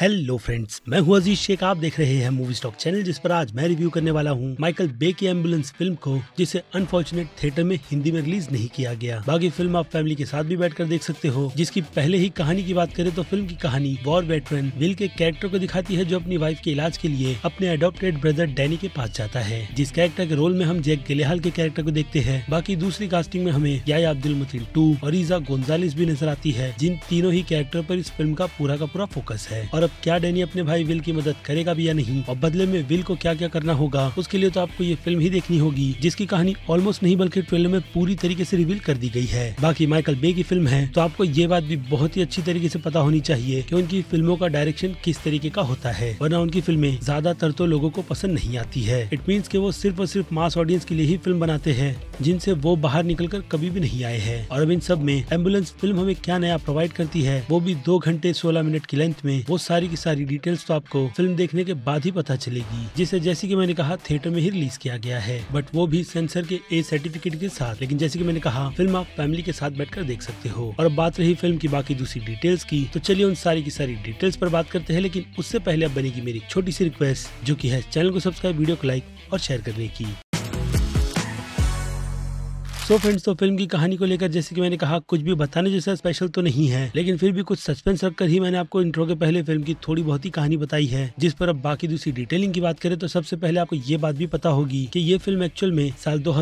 hello friends मैं हूं अजीज शेख आप देख रहे हैं मूवी स्टॉक चैनल जिस पर आज मैं रिव्यू करने वाला हूं माइकल बे की एम्बुलेंस फिल्म को जिसे अनफॉर्चुनेट थिएटर में हिंदी में रिलीज नहीं किया गया बाकी फिल्म आप फैमिली के साथ भी बैठकर देख सकते हो जिसकी पहले ही कहानी की बात करें तो फिल्म की कहानी वॉर वेटरन विल के कैरेक्टर को दिखाती है जो अपनी वाइफ के इलाज के लिए अपने अडोप्टेड ब्रदर डैनी के पास जाता है जिस कैरेक्टर के रोल में हम जैक गिलेहाल के कैरेक्टर को देखते हैं बाकी दूसरी कास्टिंग में हमें या अब्दुल मतील टू और ईजा गोन्जालिस भी नजर आती है जिन तीनों ही कैरेक्टर आरोप इस फिल्म का पूरा का पूरा फोकस है और मतलब क्या डैनी अपने भाई विल की मदद करेगा भी या नहीं और बदले में विल को क्या क्या करना होगा उसके लिए तो आपको ये फिल्म ही देखनी होगी जिसकी कहानी ऑलमोस्ट नहीं बल्कि ट्रेलर में पूरी तरीके ऐसी रिवील कर दी गई है बाकी माइकल बे की फिल्म है तो आपको ये बात भी बहुत ही अच्छी तरीके ऐसी पता होनी चाहिए की उनकी फिल्मों का डायरेक्शन किस तरीके का होता है वरना उनकी फिल्में ज्यादातर तो लोगों को पसंद नहीं आती है इट मीन्स की वो सिर्फ और सिर्फ मास ऑडियंस के लिए ही फिल्म बनाते हैं जिनसे वो बाहर कर कभी भी नहीं आए हैं और अब इन सब में एम्बुलेंस फिल्म हमें क्या नया प्रोवाइड करती है वो भी दो घंटे सोलह मिनट की लेंथ में वो सारी सारी की सारी डिटेल्स तो आपको फिल्म देखने के बाद ही पता चलेगी जिसे जैसे की मैंने कहा थिएटर में ही रिलीज किया गया है बट वो भी सेंसर के ए सर्टिफिकेट के साथ लेकिन जैसे की मैंने कहा फिल्म आप फैमिली के साथ बैठकर देख सकते हो और बात रही फिल्म की बाकी दूसरी डिटेल्स की तो चलिए उन सारी की सारी डिटेल्स पर बात करते हैं लेकिन उससे पहले अब बनेगी मेरी छोटी सी रिक्वेस्ट जो की है चैनल को सब्सक्राइब वीडियो को लाइक और शेयर करने की सो फ्रेंड्स तो फिल्म की कहानी को लेकर जैसे कि मैंने कहा कुछ भी बताने जैसा स्पेशल तो नहीं है लेकिन फिर भी कुछ सस्पेंस रखकर ही मैंने आपको इंट्रो के पहले फिल्म की थोड़ी बहुत ही कहानी बताई है जिस पर अब बाकी दूसरी डिटेलिंग की बात करें तो सबसे पहले आपको ये बात भी पता होगी की ये फिल्म एक्चुअल में साल दो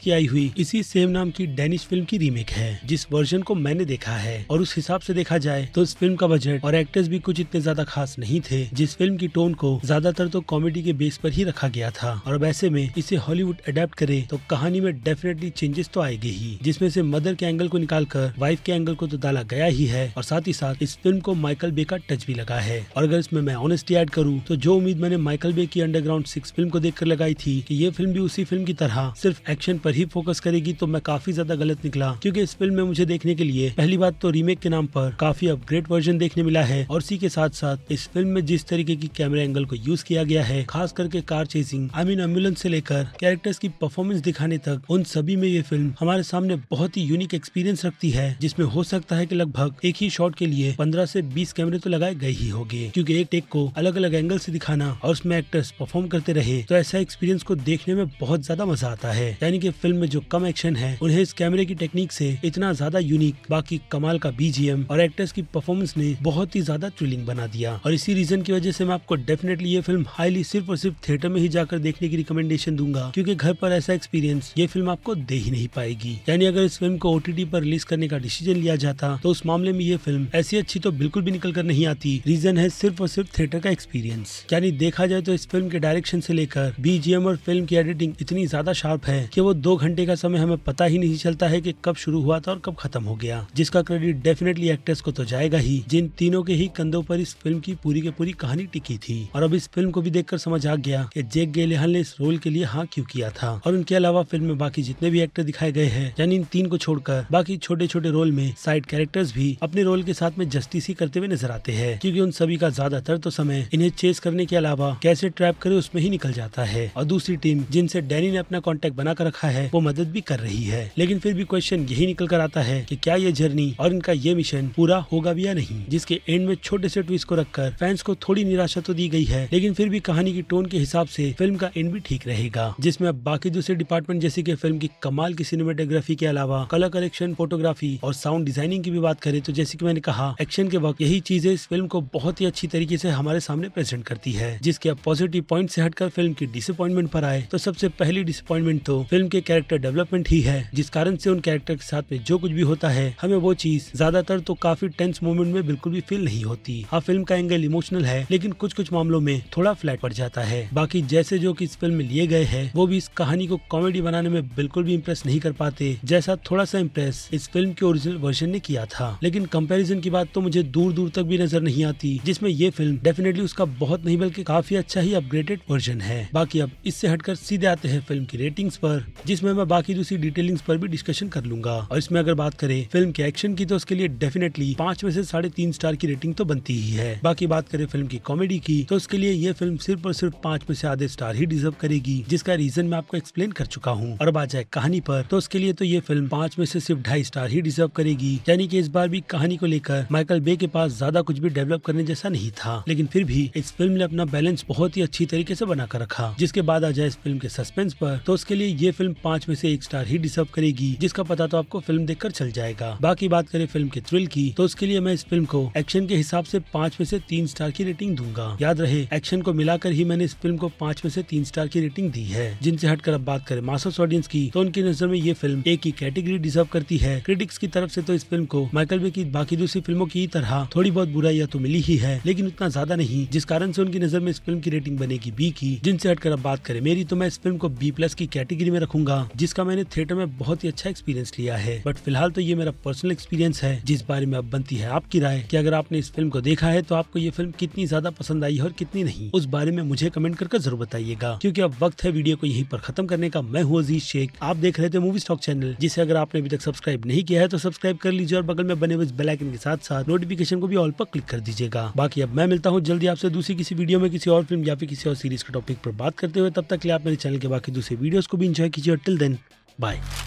की आई हुई इसी सेम नाम की डेनिश फिल्म की रीमेक है जिस वर्जन को मैंने देखा है और उस हिसाब से देखा जाए तो इस फिल्म का बजट और एक्टर्स भी कुछ इतने ज्यादा खास नहीं थे जिस फिल्म की टोन को ज्यादातर तो कॉमेडी के बेस पर ही रखा गया था और ऐसे में इसे हॉलीवुड अडेप्ट करे तो कहानी में डेफिनेटली चेंजेस चेंजेस तो आएगी ही जिसमें से मदर के एंगल को निकाल कर वाइफ के एंगल को तो डाला गया ही है और साथ ही साथ इस फिल्म को माइकल बे का टच भी लगा है और अगर इसमें मैं ऑनेस्टी एड करूँ तो जो उम्मीद मैंने माइकल बे की अंडरग्राउंड सिक्स फिल्म को देख लगाई थी की ये फिल्म भी उसी फिल्म की तरह सिर्फ एक्शन पर ही फोकस करेगी तो मैं काफी ज्यादा गलत निकला क्योंकि इस फिल्म में मुझे देखने के लिए पहली बात तो रीमेक के नाम पर काफी अपग्रेड वर्जन देखने मिला है और इसी के साथ साथ इस फिल्म में जिस तरीके की कैमरा एंगल को यूज किया गया है खास करके car chasing I mean ambulance से लेकर कैरेक्टर्स की परफॉर्मेंस दिखाने तक उन सभी में ये फिल्म फिल्म हमारे सामने बहुत ही यूनिक एक्सपीरियंस रखती है जिसमें हो सकता है कि लगभग एक ही शॉट के लिए 15 से 20 कैमरे तो लगाए गए ही होंगे क्योंकि एक टेक को अलग अलग एंगल से दिखाना और उसमें एक्टर्स परफॉर्म करते रहे तो ऐसा एक्सपीरियंस को देखने में बहुत ज्यादा मजा आता है यानी कि फिल्म में जो कम एक्शन है उन्हें इस कैमरे की टेक्निक से इतना ज्यादा यूनिक बाकी कमाल का बीजीएम और एक्टर्स की परफॉर्मेंस ने बहुत ही ज्यादा थ्रिलिंग बना दिया और इसी रीजन की वजह से मैं आपको डेफिनेटली ये फिल्म हाईली सिर्फ और सिर्फ थिएटर में ही जाकर देखने की रिकमेंडेशन दूंगा क्योंकि घर पर ऐसा एक्सपीरियंस ये फिल्म आपको दे ही नहीं नहीं पाएगी यानी अगर इस फिल्म को ओटीटी पर रिलीज करने का डिसीजन लिया जाता तो उस मामले में ये फिल्म ऐसी अच्छी तो बिल्कुल भी निकल कर नहीं आती रीजन है सिर्फ और सिर्फ थिएटर का एक्सपीरियंस यानी देखा जाए तो इस फिल्म के डायरेक्शन से लेकर बीजीएम और फिल्म की एडिटिंग इतनी ज्यादा शार्प है कि वो दो घंटे का समय हमें पता ही नहीं चलता है कि कब शुरू हुआ था और कब खत्म हो गया जिसका क्रेडिट डेफिनेटली एक्टर्स को तो जाएगा ही जिन तीनों के ही कंधों पर इस फिल्म की पूरी की पूरी कहानी टिकी थी और अब इस फिल्म को भी देखकर समझ आ गया कि जेक गेलेहल ने इस रोल के लिए हाँ क्यों किया था और उनके अलावा फिल्म में बाकी जितने भी एक्टर दिखाए गए हैं यानी इन तीन को छोड़कर बाकी छोटे छोटे रोल में साइड कैरेक्टर्स भी अपने रोल के साथ में जस्टिस ही करते हुए नजर आते हैं क्योंकि उन सभी का ज्यादातर तो समय इन्हें चेस करने के अलावा कैसे ट्रैप करे उसमें ही निकल जाता है और दूसरी टीम जिनसे डैनी ने अपना कॉन्टेक्ट बनाकर रखा है वो मदद भी कर रही है लेकिन फिर भी क्वेश्चन यही निकल कर आता है की क्या ये जर्नी और इनका ये मिशन पूरा होगा भी या नहीं जिसके एंड में छोटे से ट्विस्ट को रखकर फैंस को थोड़ी निराशा तो दी गई है लेकिन फिर भी कहानी की टोन के हिसाब से फिल्म का एंड भी ठीक रहेगा जिसमें अब बाकी दूसरे डिपार्टमेंट जैसे कि फिल्म की कमाल की सिनेमाटोग्राफी के अलावा कलर कलेक्शन फोटोग्राफी और साउंड डिजाइनिंग की भी बात करें तो जैसे की मैंने कहा एक्शन के वक्त यही चीजें इस फिल्म को बहुत ही अच्छी तरीके से हमारे सामने प्रेजेंट करती है जिसके अब पॉजिटिव पॉइंट से हटकर फिल्म की डिसअपॉइंटमेंट पर आए तो सबसे पहली डिसअपॉइंटमेंट तो फिल्म के कैरेक्टर डेवलपमेंट ही है जिस कारण से उन कैरेक्टर के साथ में जो कुछ भी होता है हमें वो चीज ज्यादातर तो काफी टेंस मोमेंट में बिल्कुल भी फील नहीं होती हाँ फिल्म का एंगल इमोशनल है लेकिन कुछ कुछ मामलों में थोड़ा फ्लैट पड़ जाता है बाकी जैसे जो की इस फिल्म में लिए गए हैं वो भी इस कहानी को कॉमेडी बनाने में बिल्कुल भी इम्प्रेस नहीं नहीं कर पाते जैसा थोड़ा सा इम्प्रेस इस फिल्म के ओरिजिनल वर्जन ने किया था लेकिन कंपैरिजन की बात तो मुझे दूर दूर तक भी नजर नहीं आती जिसमें ये फिल्म डेफिनेटली उसका बहुत नहीं बल्कि काफी अच्छा ही अपग्रेडेड वर्जन है बाकी अब इससे हटकर सीधे आते हैं फिल्म की रेटिंग पर जिसमें मैं बाकी दूसरी डिटेलिंग्स पर भी डिस्कशन कर लूंगा और इसमें अगर बात करें फिल्म के एक्शन की तो उसके लिए डेफिनेटली पांच में से साढ़े तीन स्टार की रेटिंग तो बनती ही है बाकी बात करें फिल्म की कॉमेडी की तो उसके लिए ये फिल्म सिर्फ और सिर्फ पांच में से आधे स्टार ही डिजर्व करेगी जिसका रीजन मैं आपको एक्सप्लेन कर चुका हूँ और अब आ जाए कहानी पर पर तो उसके लिए तो ये फिल्म पाँच में से सिर्फ ढाई स्टार ही डिजर्व करेगी यानी कि इस बार भी कहानी को लेकर माइकल बे के पास ज्यादा कुछ भी डेवलप करने जैसा नहीं था लेकिन फिर भी इस फिल्म ने अपना बैलेंस बहुत ही अच्छी तरीके ऐसी बनाकर रखा जिसके बाद आ जाए इस फिल्म के सस्पेंस आरोप तो उसके लिए ये फिल्म पाँच में ऐसी एक स्टार ही डिजर्व करेगी जिसका पता तो आपको फिल्म देख चल जाएगा बाकी बात करें फिल्म के थ्रिल की तो उसके लिए मैं इस फिल्म को एक्शन के हिसाब ऐसी पाँच में ऐसी तीन स्टार की रेटिंग दूंगा याद रहे एक्शन को मिलाकर ही मैंने इस फिल्म को पाँच में ऐसी तीन स्टार की रेटिंग दी है जिनसे हटकर अब बात करें मासस ऑडियंस की तो उनकी नजर असल में ये फिल्म एक ही कैटेगरी डिजर्व करती है क्रिटिक्स की तरफ से तो इस फिल्म को माइकल बे की बाकी दूसरी फिल्मों की तरह थोड़ी बहुत या तो मिली ही है लेकिन उतना ज्यादा नहीं जिस कारण से उनकी नजर में इस फिल्म की रेटिंग बनेगी बी की जिनसे हटकर अब बात करें मेरी तो मैं इस फिल्म को बी प्लस की कैटेगरी में रखूंगा जिसका मैंने थिएटर में बहुत ही अच्छा एक्सपीरियंस लिया है बट फिलहाल तो ये मेरा पर्सनल एक्सपीरियंस है जिस बारे में अब बनती है आपकी राय की अगर आपने इस फिल्म को देखा है तो आपको ये फिल्म कितनी ज्यादा पसंद आई है और कितनी नहीं उस बारे में मुझे कमेंट करके जरूर बताइएगा क्यूँकी अब वक्त है वीडियो को यही पर खत्म करने का मैं हूँ अजीज शेख आप देख रहे थे द मूवी स्टॉक चैनल जिसे अगर आपने अभी तक सब्सक्राइब नहीं किया है तो सब्सक्राइब कर लीजिए और बगल में बने हुए बेलाइकन के साथ साथ नोटिफिकेशन को भी ऑल पर क्लिक कर दीजिएगा बाकी अब मैं मिलता हूँ जल्दी आपसे दूसरी किसी वीडियो में किसी और फिल्म या फिर किसी और सीरीज के टॉपिक पर बात करते हुए तब तक के लिए आप मेरे चैनल के बाकी दूसरे वीडियोज को भी इंजॉय कीजिए और टिल देन बाय